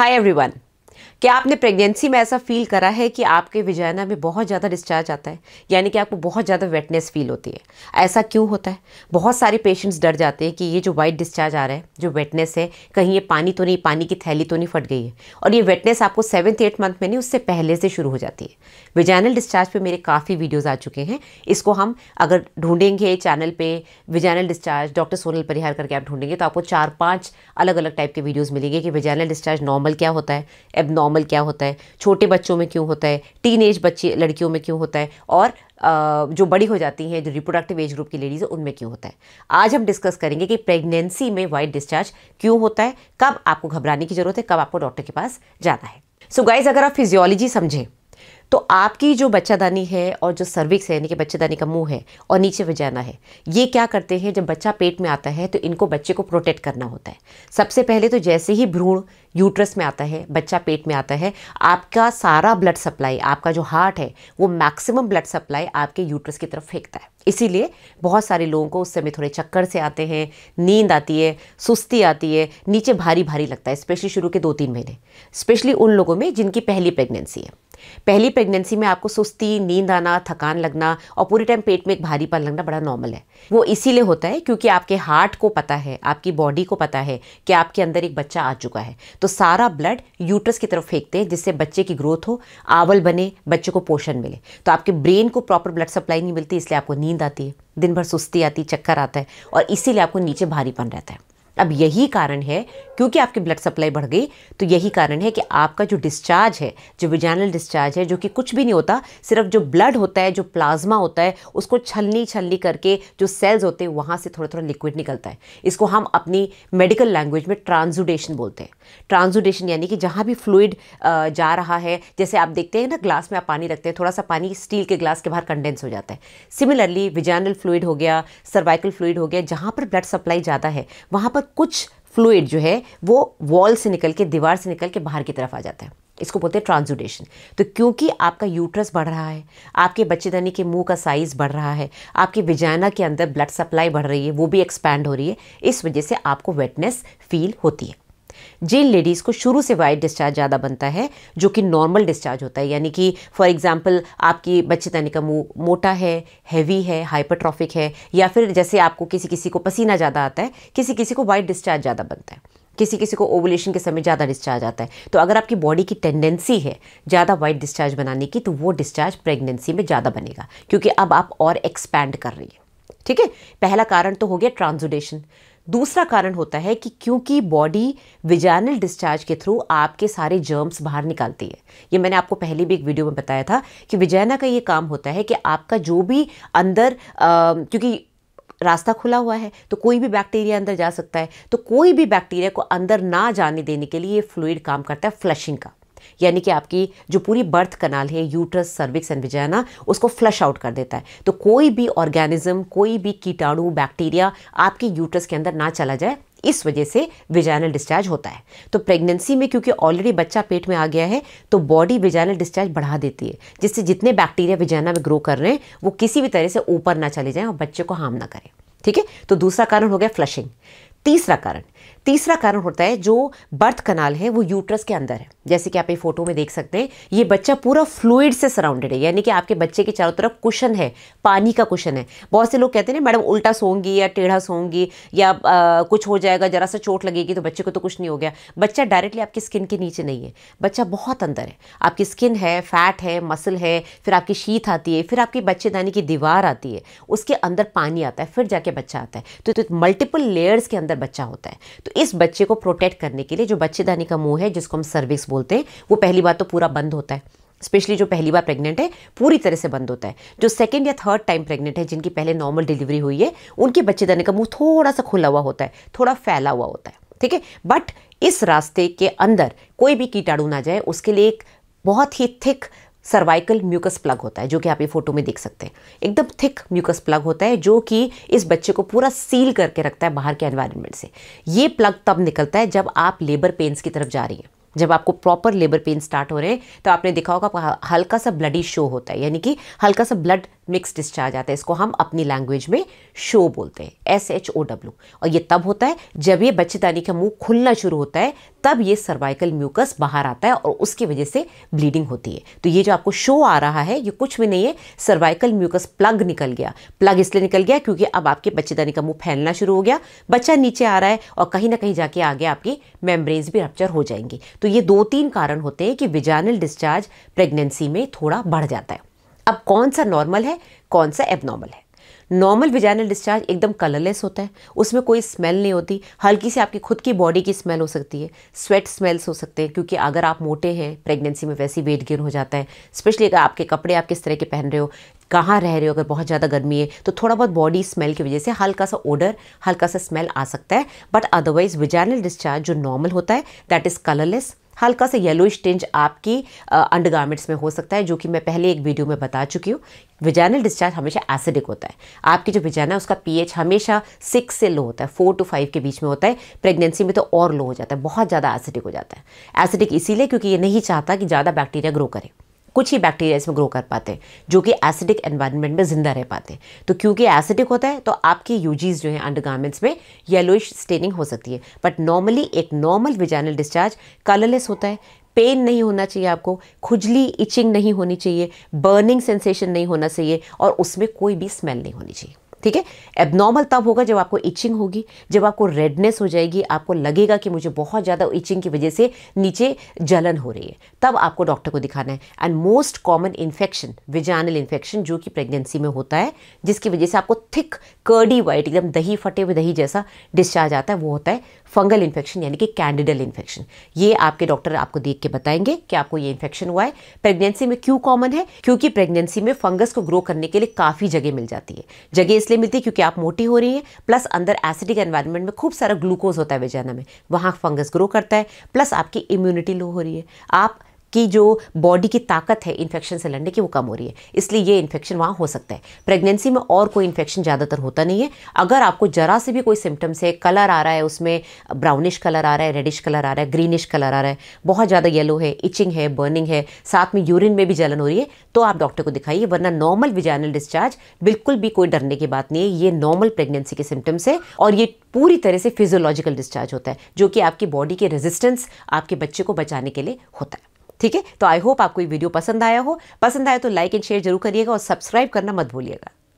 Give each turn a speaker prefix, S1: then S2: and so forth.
S1: Hi, everyone. क्या आपने pregnancy में ऐसा फील करा है कि आपके विजाना में बहुत ज़्यादा डिस्चार्ज आता है यानी कि आपको बहुत ज़्यादा वेटनेस फील होती है ऐसा क्यों होता है बहुत सारे पेशेंट्स डर जाते हैं कि ये जो वाइट डिस्चार्ज आ रहा है जो वेटनेस है कहीं ये पानी तो नहीं पानी की थैली तो नहीं फट गई है और ये वेटनेस आपको सेवन्थ एट मंथ में नहीं उससे पहले से शुरू हो जाती है विजाइनल डिस्चार्ज पर मेरे काफ़ी वीडियोज़ आ चुके हैं इसको हम अगर ढूंढेंगे चैनल पर vaginal discharge doctor Sonal Parihar करके आप ढूंढेंगे तो आपको चार पाँच अलग अलग टाइप के वीडियोज़ मिलेंगे कि विजाइनल डिस्चार्ज नॉर्मल क्या होता है एबनॉर्मल नॉर्मल क्या होता है छोटे बच्चों में क्यों होता है टीन एज बच्चे लड़कियों में क्यों होता है और जो बड़ी हो जाती हैं जो रिप्रोडक्टिव एज ग्रुप की लेडीज़ उनमें क्यों होता है आज हम डिस्कस करेंगे कि प्रेगनेंसी में वाइट डिस्चार्ज क्यों होता है कब आपको घबराने की ज़रूरत है कब आपको डॉक्टर के पास जाना है सो so गाइज अगर आप फिजियोलॉजी समझें तो आपकी जो बच्चादानी है और जो सर्विक्स है यानी कि बच्चेदानी का मुंह है और नीचे वजाना है ये क्या करते हैं जब बच्चा पेट में आता है तो इनको बच्चे को प्रोटेक्ट करना होता है सबसे पहले तो जैसे ही भ्रूण यूट्रस में आता है बच्चा पेट में आता है आपका सारा ब्लड सप्लाई आपका जो हार्ट है वो मैक्सिमम ब्लड सप्लाई आपके यूट्रस की तरफ फेंकता है इसीलिए बहुत सारे लोगों को उस समय थोड़े चक्कर से आते हैं नींद आती है सुस्ती आती है नीचे भारी भारी लगता है स्पेशली शुरू के दो तीन महीने स्पेशली उन लोगों में जिनकी पहली प्रेगनेंसी है पहली प्रेगनेंसी में आपको सुस्ती नींद आना थकान लगना और पूरे टाइम पेट में एक भारीपन लगना बड़ा नॉर्मल है वो इसीलिए होता है क्योंकि आपके हार्ट को पता है आपकी बॉडी को पता है कि आपके अंदर एक बच्चा आ चुका है तो सारा ब्लड यूट्रस की तरफ फेंकते हैं जिससे बच्चे की ग्रोथ हो आवल बने बच्चे को पोषण मिले तो आपके ब्रेन को प्रॉपर ब्लड सप्लाई नहीं मिलती इसलिए आपको नींद आती है दिन भर सुस्ती आती चक्कर आता है और इसीलिए आपको नीचे भारीपन रहता है अब यही कारण है क्योंकि आपकी ब्लड सप्लाई बढ़ गई तो यही कारण है कि आपका जो डिस्चार्ज है जो विजानल डिस्चार्ज है जो कि कुछ भी नहीं होता सिर्फ जो ब्लड होता है जो प्लाज्मा होता है उसको छलनी छलनी करके जो सेल्स होते हैं वहाँ से थोड़ा थोड़ा लिक्विड निकलता है इसको हम अपनी मेडिकल लैंग्वेज में ट्रांजुडेशन बोलते हैं ट्रांजुडेशन यानी कि जहाँ भी फ्लूड जा रहा है जैसे आप देखते हैं ना ग्लास में आप पानी रखते हैं थोड़ा सा पानी स्टील के ग्लास के बाहर कंडेंस हो जाता है सिमिलरली विजानल फ्लूड हो गया सर्वाइकल फ्लूड हो गया जहाँ पर ब्लड सप्लाई ज़्यादा है वहाँ पर कुछ फ्लूड जो है वो वॉल से निकल के दीवार से निकल के बाहर की तरफ आ जाता है इसको बोलते हैं ट्रांसजुडेशन तो क्योंकि आपका यूट्रस बढ़ रहा है आपके बच्चेदानी के मुंह का साइज़ बढ़ रहा है आपके विजाना के अंदर ब्लड सप्लाई बढ़ रही है वो भी एक्सपैंड हो रही है इस वजह से आपको वेटनेस फील होती है जिन लेडीज़ को शुरू से वाइट डिस्चार्ज ज़्यादा बनता है जो कि नॉर्मल डिस्चार्ज होता है यानी कि फॉर एग्जांपल आपकी बच्चेदानी का मुंह मोटा है हैवी है हाइपरट्रॉफिक है या फिर जैसे आपको किसी किसी को पसीना ज़्यादा आता है किसी किसी को वाइट डिस्चार्ज ज़्यादा बनता है किसी किसी को ओवुलेशन के समय ज़्यादा डिस्चार्ज आता है तो अगर आपकी बॉडी की टेंडेंसी है ज़्यादा वाइट डिस्चार्ज बनाने की तो वो डिस्चार्ज प्रेगनेंसी में ज़्यादा बनेगा क्योंकि अब आप और एक्सपैंड कर रही है ठीक है पहला कारण तो हो गया ट्रांजुडेशन दूसरा कारण होता है कि क्योंकि बॉडी विजानल डिस्चार्ज के थ्रू आपके सारे जर्म्स बाहर निकालती है ये मैंने आपको पहले भी एक वीडियो में बताया था कि विजैना का ये काम होता है कि आपका जो भी अंदर क्योंकि रास्ता खुला हुआ है तो कोई भी बैक्टीरिया अंदर जा सकता है तो कोई भी बैक्टीरिया को अंदर ना जाने देने के लिए ये फ्लूड काम करता है फ्लशिंग का यानी कि आपकी जो पूरी बर्थ कनाल है यूट्रस सर्विक्स एंड विजाना उसको फ्लश आउट कर देता है तो कोई भी ऑर्गेनिज्म कोई भी कीटाणु बैक्टीरिया आपके यूट्रस के अंदर ना चला जाए इस वजह से विजाइनल डिस्चार्ज होता है तो प्रेगनेंसी में क्योंकि ऑलरेडी बच्चा पेट में आ गया है तो बॉडी विजाइनल डिस्चार्ज बढ़ा देती है जिससे जितने बैक्टीरिया विजाइना में ग्रो कर रहे हैं वो किसी भी तरह से ऊपर ना चले जाएं और बच्चे को हार्म ना करें ठीक है तो दूसरा कारण हो गया फ्लशिंग तीसरा कारण तीसरा कारण होता है जो बर्थ कनाल है वो यूट्रस के अंदर है जैसे कि आप ये फोटो में देख सकते हैं ये बच्चा पूरा फ्लूड से सराउंडेड है यानी कि आपके बच्चे के चारों तरफ कुशन है पानी का कुशन है बहुत से लोग कहते हैं ना मैडम उल्टा सोंगी या टेढ़ा सोंगी या आ, कुछ हो जाएगा ज़रा सा चोट लगेगी तो बच्चे को तो कुछ नहीं हो गया बच्चा डायरेक्टली आपकी स्किन के नीचे नहीं है बच्चा बहुत अंदर है आपकी स्किन है फैट है मसल है फिर आपकी शीत आती है फिर आपकी बच्चेदानी की दीवार आती है उसके अंदर पानी आता है फिर जाके बच्चा आता है तो मल्टीपल तो, लेयर्स तो के अंदर बच्चा होता है तो तो इस बच्चे को प्रोटेक्ट करने के लिए जो बच्चेदानी का मुंह है जिसको हम सर्विक्स बोलते हैं वो पहली बार तो पूरा बंद होता है स्पेशली जो पहली बार प्रेग्नेंट है पूरी तरह से बंद होता है जो सेकेंड या थर्ड टाइम प्रेग्नेंट है जिनकी पहले नॉर्मल डिलीवरी हुई है उनके बच्चेदानी का मुंह थोड़ा सा खुला हुआ होता है थोड़ा फैला हुआ होता है ठीक है बट इस रास्ते के अंदर कोई भी कीटाणु ना जाए उसके लिए एक बहुत ही थिक सर्वाइकल म्यूकस प्लग होता है जो कि आप ये फोटो में देख सकते हैं एकदम थिक म्यूकस प्लग होता है जो कि इस बच्चे को पूरा सील करके रखता है बाहर के एनवायरनमेंट से ये प्लग तब निकलता है जब आप लेबर पेंस की तरफ जा रही हैं जब आपको प्रॉपर लेबर पेन स्टार्ट हो रहे हैं तो आपने देखा होगा हल्का सा ब्लडी शो होता है यानी कि हल्का सा ब्लड मिक्स डिस्चार्ज आता है इसको हम अपनी लैंग्वेज में शो बोलते हैं एस एच ओ डब्ल्यू और ये तब होता है जब ये बच्चेदानी का मुंह खुलना शुरू होता है तब ये सर्वाइकल म्यूकस बाहर आता है और उसकी वजह से ब्लीडिंग होती है तो ये जो आपको शो आ रहा है ये कुछ भी नहीं है सर्वाइकल म्यूकस प्लग निकल गया प्लग इसलिए निकल गया क्योंकि अब आपके बच्चेदानी का मुंह फैलना शुरू हो गया बच्चा नीचे आ रहा है और कहीं ना कहीं जाके आगे आपकी मेम्ब्रेन्स भी रप्चर हो जाएंगे तो ये दो तीन कारण होते हैं कि विजानल डिस्चार्ज प्रेगनेंसी में थोड़ा बढ़ जाता है अब कौन सा नॉर्मल है कौन सा एबनॉर्मल है नॉर्मल विजाइनल डिस्चार्ज एकदम कलरलेस होता है उसमें कोई स्मेल नहीं होती हल्की सी आपकी खुद की बॉडी की स्मेल हो सकती है स्वेट स्मेल्स हो सकते हैं क्योंकि अगर आप मोटे हैं प्रेगनेंसी में वैसे वेट गेन हो जाता है स्पेशली अगर आपके कपड़े आप किस तरह के पहन रहे हो कहाँ रह रहे हो अगर बहुत ज़्यादा गर्मी है तो थोड़ा बहुत बॉडी स्मेल की वजह से हल्का सा ओडर हल्का सा स्मेल आ सकता है बट अदरवाइज विजाइनल डिस्चार्ज जो नॉर्मल होता है दैट इज़ कलरलेस हल्का सा येलो टिंज आपकी अंडर गार्मेंट्स में हो सकता है जो कि मैं पहले एक वीडियो में बता चुकी हूँ विजैनल डिस्चार्ज हमेशा एसिडिक होता है आपकी जो विजैना है उसका पीएच हमेशा सिक्स से लो होता है फोर टू फाइव के बीच में होता है प्रेगनेंसी में तो और लो हो जाता है बहुत ज़्यादा एसिडिक हो जाता है एसिडिक इसीलिए क्योंकि ये नहीं चाहता कि ज़्यादा बैक्टीरिया ग्रो करें कुछ ही बैक्टीरिया इसमें ग्रो कर पाते हैं जो कि एसिडिक एनवायरनमेंट में ज़िंदा रह पाते हैं तो क्योंकि एसिडिक होता है तो आपकी यूजीज जो है गार्मेंट्स में येलोइश स्टेनिंग हो सकती है बट नॉर्मली एक नॉर्मल विजैनल डिस्चार्ज कलरलेस होता है पेन नहीं होना चाहिए आपको खुजली इचिंग नहीं होनी चाहिए बर्निंग सेंसेशन नहीं होना चाहिए और उसमें कोई भी स्मेल नहीं होनी चाहिए ठीक है एबनॉर्मल तब होगा जब आपको इचिंग होगी जब आपको रेडनेस हो जाएगी आपको लगेगा कि मुझे बहुत ज़्यादा इचिंग की वजह से नीचे जलन हो रही है तब आपको डॉक्टर को दिखाना है and most common infection vaginal infection जो कि प्रेगनेंसी में होता है जिसकी वजह से आपको थिक कर्डी वाइट एकदम दही फटे हुए दही जैसा डिस्चार्ज आता है वो होता है फंगल इन्फेक्शन यानी कि कैंडिडल इन्फेक्शन ये आपके डॉक्टर आपको देख के बताएंगे कि आपको ये इन्फेक्शन हुआ है प्रेगनेंसी में क्यों कॉमन है क्योंकि प्रेगनेंसी में फंगस को ग्रो करने के लिए काफ़ी जगह मिल जाती है जगह इसलिए मिलती है क्योंकि आप मोटी हो रही हैं प्लस अंदर एसिडिक एनवायरनमेंट में खूब सारा ग्लूकोज होता है बेजाना में वहाँ फंगस ग्रो करता है प्लस आपकी इम्यूनिटी लो हो रही है आप की जो बॉडी की ताकत है इन्फेक्शन से लड़ने की वो कम हो रही है इसलिए ये इन्फेक्शन वहाँ हो सकता है प्रेगनेंसी में और कोई इन्फेक्शन ज़्यादातर होता नहीं है अगर आपको ज़रा से भी कोई सिम्टम्स है कलर आ रहा है उसमें ब्राउनिश कलर आ रहा है रेडिश कलर आ रहा है ग्रीनिश कलर आ रहा है बहुत ज़्यादा येलो है इचिंग है बर्निंग है साथ में यूरिन में भी जलन हो रही है तो आप डॉक्टर को दिखाइए वरना नॉर्मल विजाइनल डिस्चार्ज बिल्कुल भी कोई डरने की बात नहीं है ये नॉर्मल प्रेगनेंसी के सिम्टम्स है और ये पूरी तरह से फिजियोलॉजिकल डिस्चार्ज होता है जो कि आपकी बॉडी के रेजिस्टेंस आपके बच्चे को बचाने के लिए होता है ठीक है तो आई होप आपको ये वीडियो पसंद आया हो पसंद आया तो लाइक एंड शेयर जरूर करिएगा और सब्सक्राइब करना मत भूलिएगा